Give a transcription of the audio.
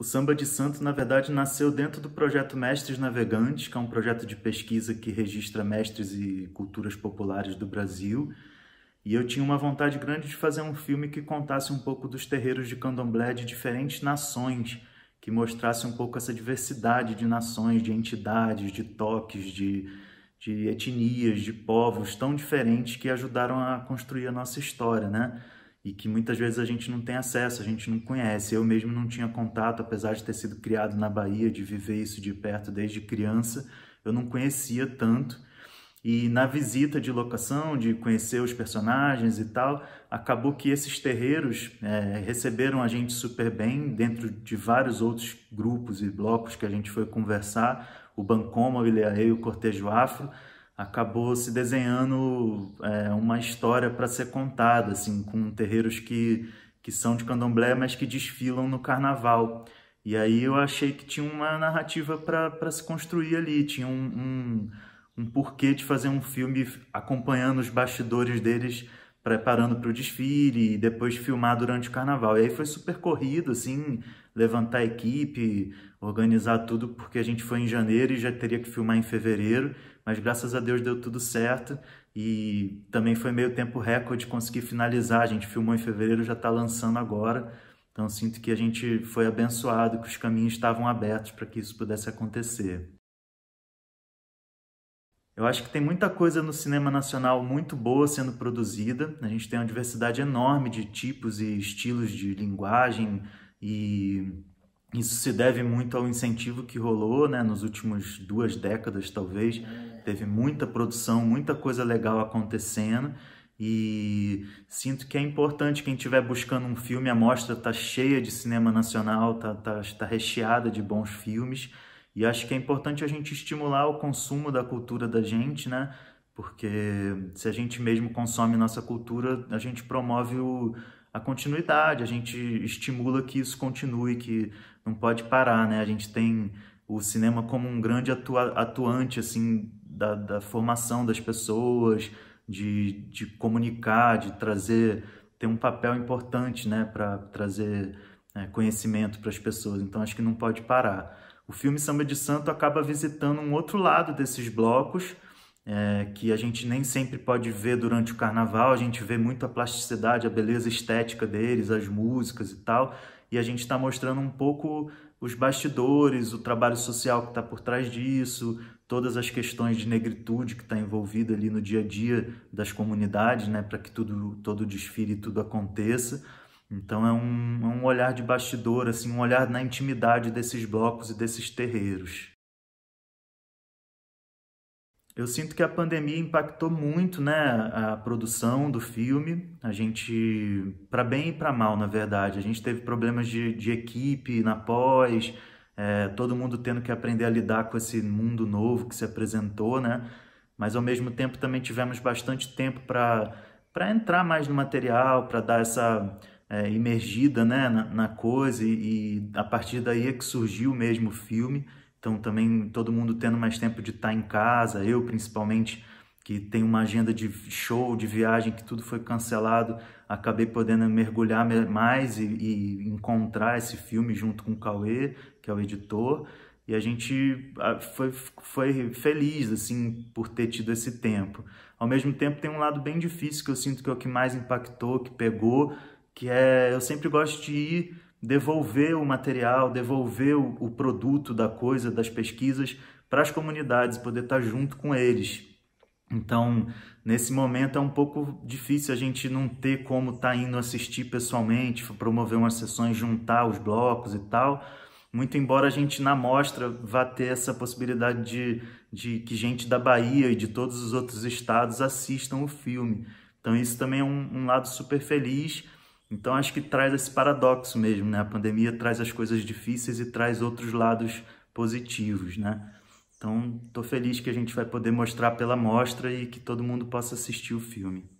O Samba de Santo, na verdade, nasceu dentro do projeto Mestres Navegantes, que é um projeto de pesquisa que registra mestres e culturas populares do Brasil. E eu tinha uma vontade grande de fazer um filme que contasse um pouco dos terreiros de candomblé de diferentes nações, que mostrasse um pouco essa diversidade de nações, de entidades, de toques, de, de etnias, de povos tão diferentes que ajudaram a construir a nossa história, né? e que muitas vezes a gente não tem acesso, a gente não conhece. Eu mesmo não tinha contato, apesar de ter sido criado na Bahia, de viver isso de perto desde criança, eu não conhecia tanto. E na visita de locação, de conhecer os personagens e tal, acabou que esses terreiros é, receberam a gente super bem, dentro de vários outros grupos e blocos que a gente foi conversar, o Bancoma, o Ileaê o Cortejo Afro acabou se desenhando é, uma história para ser contada, assim, com terreiros que, que são de candomblé, mas que desfilam no carnaval. E aí eu achei que tinha uma narrativa para se construir ali, tinha um, um, um porquê de fazer um filme acompanhando os bastidores deles preparando para o desfile e depois filmar durante o carnaval. E aí foi super corrido, assim, levantar a equipe, organizar tudo, porque a gente foi em janeiro e já teria que filmar em fevereiro, mas graças a Deus deu tudo certo e também foi meio tempo recorde conseguir finalizar. A gente filmou em fevereiro, já está lançando agora. Então sinto que a gente foi abençoado, que os caminhos estavam abertos para que isso pudesse acontecer. Eu acho que tem muita coisa no cinema nacional muito boa sendo produzida. A gente tem uma diversidade enorme de tipos e estilos de linguagem e isso se deve muito ao incentivo que rolou, né, nos últimos duas décadas talvez. Teve muita produção, muita coisa legal acontecendo. E sinto que é importante quem estiver buscando um filme, a mostra está cheia de cinema nacional, está tá, tá recheada de bons filmes. E acho que é importante a gente estimular o consumo da cultura da gente, né? Porque se a gente mesmo consome nossa cultura, a gente promove o, a continuidade, a gente estimula que isso continue, que não pode parar, né? A gente tem o cinema como um grande atua, atuante, assim, da, da formação das pessoas, de, de comunicar, de trazer, tem um papel importante, né, para trazer é, conhecimento para as pessoas. Então acho que não pode parar o filme Samba de Santo acaba visitando um outro lado desses blocos, é, que a gente nem sempre pode ver durante o carnaval, a gente vê muito a plasticidade, a beleza estética deles, as músicas e tal, e a gente está mostrando um pouco os bastidores, o trabalho social que está por trás disso, todas as questões de negritude que está envolvida ali no dia a dia das comunidades, né, para que tudo, todo desfile e tudo aconteça. Então é um, é um olhar de bastidor, assim, um olhar na intimidade desses blocos e desses terreiros. Eu sinto que a pandemia impactou muito, né, a produção do filme. A gente, para bem e para mal, na verdade, a gente teve problemas de, de equipe na pós, é, todo mundo tendo que aprender a lidar com esse mundo novo que se apresentou, né? Mas ao mesmo tempo também tivemos bastante tempo para para entrar mais no material, para dar essa é, imergida né, na, na coisa e, e, a partir daí é que surgiu mesmo o filme. Então também todo mundo tendo mais tempo de estar tá em casa, eu principalmente, que tem uma agenda de show, de viagem, que tudo foi cancelado, acabei podendo mergulhar mais e, e encontrar esse filme junto com o Cauê, que é o editor. E a gente foi, foi feliz, assim, por ter tido esse tempo. Ao mesmo tempo, tem um lado bem difícil que eu sinto que é o que mais impactou, que pegou, que é eu sempre gosto de ir devolver o material, devolver o, produto da coisa, das pesquisas para as comunidades, poder estar junto com eles. Então, nesse momento é um pouco difícil a gente não ter como estar tá indo assistir pessoalmente, promover umas sessões, juntar os blocos e tal. Muito embora a gente na mostra vá ter essa possibilidade de, de que gente da Bahia e de todos os outros estados assistam o filme. Então, isso também é um, um lado super feliz então acho que traz esse paradoxo mesmo, né? A pandemia traz as coisas difíceis e traz outros lados positivos, né? Então, estou feliz que a gente vai poder mostrar pela mostra e que todo mundo possa assistir o filme.